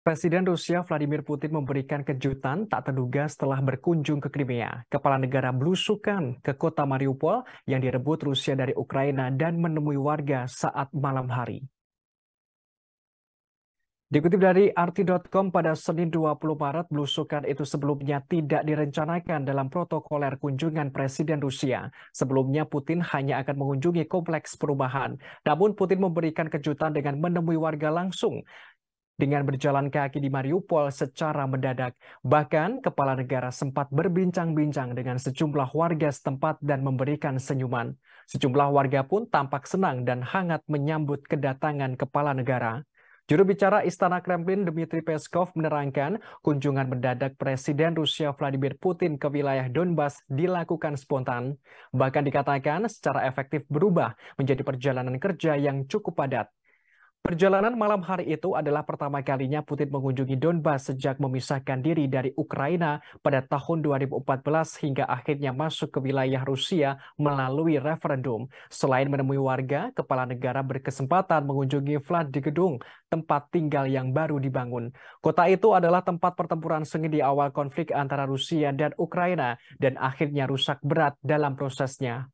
Presiden Rusia Vladimir Putin memberikan kejutan tak terduga setelah berkunjung ke Crimea. Kepala negara blusukan ke kota Mariupol yang direbut Rusia dari Ukraina dan menemui warga saat malam hari. Dikutip dari arti.com pada Senin 20 Maret, blusukan itu sebelumnya tidak direncanakan dalam protokoler kunjungan Presiden Rusia. Sebelumnya Putin hanya akan mengunjungi kompleks perubahan. Namun Putin memberikan kejutan dengan menemui warga langsung dengan berjalan kaki di Mariupol secara mendadak. Bahkan, kepala negara sempat berbincang-bincang dengan sejumlah warga setempat dan memberikan senyuman. Sejumlah warga pun tampak senang dan hangat menyambut kedatangan kepala negara. Juru bicara Istana Kremlin Dmitry Peskov menerangkan kunjungan mendadak Presiden Rusia Vladimir Putin ke wilayah Donbas dilakukan spontan. Bahkan dikatakan secara efektif berubah menjadi perjalanan kerja yang cukup padat. Perjalanan malam hari itu adalah pertama kalinya Putin mengunjungi Donbas sejak memisahkan diri dari Ukraina pada tahun 2014 hingga akhirnya masuk ke wilayah Rusia melalui referendum. Selain menemui warga, kepala negara berkesempatan mengunjungi Vlad di gedung tempat tinggal yang baru dibangun. Kota itu adalah tempat pertempuran sengit di awal konflik antara Rusia dan Ukraina dan akhirnya rusak berat dalam prosesnya.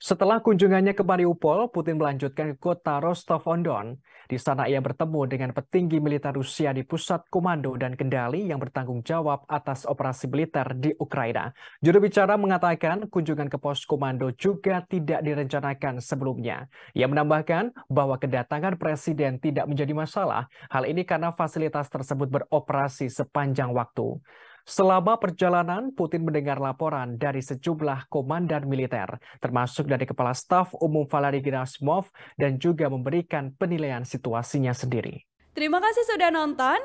Setelah kunjungannya ke Mariupol, Putin melanjutkan ke kota Rostov-on-Don. Di sana ia bertemu dengan petinggi militer Rusia di pusat komando dan kendali yang bertanggung jawab atas operasi militer di Ukraina. Juru bicara mengatakan kunjungan ke pos komando juga tidak direncanakan sebelumnya. Ia menambahkan bahwa kedatangan presiden tidak menjadi masalah. Hal ini karena fasilitas tersebut beroperasi sepanjang waktu. Selama perjalanan, Putin mendengar laporan dari sejumlah komandan militer, termasuk dari Kepala Staf Umum Valery Gerasimov, dan juga memberikan penilaian situasinya sendiri. Terima kasih sudah nonton.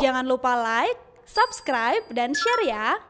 Jangan lupa like, subscribe, dan share ya!